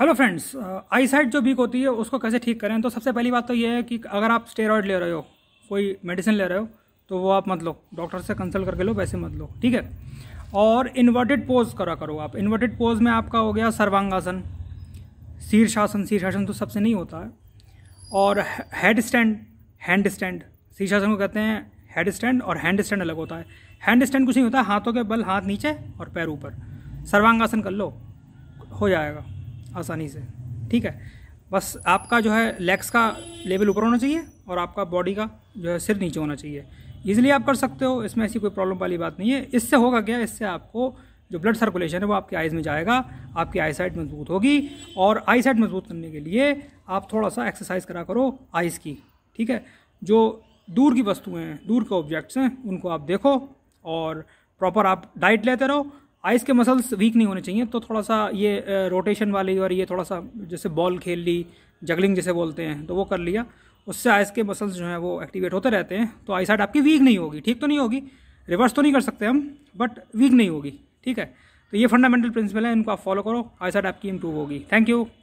hello friends eyesight जो weak होती है उसको कैसे ठीक करें तो सबसे पहली बात तो ये है कि अगर आप स्टेरॉयड ले रहे हो कोई मेडिसिन ले रहे हो तो वो आप मत लो डॉक्टर से कंसल्ट करके लो वैसे मत लो ठीक है और इन्वर्टेड पोज करा करो आप इन्वर्टेड पोज में आपका हो गया सर्वांगासन शीर्षासन शीर्षासन तो सबसे नहीं होता है और हेड स्टैंड हैंड स्टैंड शीर्षासन को कहते हैं हेड स्टैंड और हैंड स्टैंड अलग होता है हैंड स्टैंड कुछ नहीं होता हाथों के बल हाथ नीचे और पैर ऊपर सर्वांगासन कर लो हो जाएगा आसानी से ठीक है बस आपका जो है लेग्स का लेवल ऊपर होना चाहिए और आपका बॉडी का जो है सिर नीचे होना चाहिए ईजिली आप कर सकते हो इसमें ऐसी कोई प्रॉब्लम वाली बात नहीं है इससे होगा क्या इससे आपको जो ब्लड सर्कुलेशन है वो आपकी आइज़ में जाएगा आपकी आई साइड मजबूत होगी और आई साइड मजबूत करने के लिए आप थोड़ा सा एक्सरसाइज करा करो आइज़ की ठीक है जो दूर की वस्तुएँ हैं दूर के ऑब्जेक्ट्स हैं उनको आप देखो और प्रॉपर आप डाइट लेते रहो आइस के मसल्स वीक नहीं होने चाहिए तो थोड़ा सा ये रोटेशन वाली और ये थोड़ा सा जैसे बॉल खेल ली जगलिंग जैसे बोलते हैं तो वो कर लिया उससे आइस के मसल्स जो हैं वो एक्टिवेट होते रहते हैं तो आई साइड आपकी वीक नहीं होगी ठीक तो नहीं होगी रिवर्स तो नहीं कर सकते हम बट वीक नहीं होगी ठीक है तो ये फंडामेंटल प्रिंसिपल है इनको आप फॉलो करो आई साइड आपकी इंप्रूव होगी थैंक यू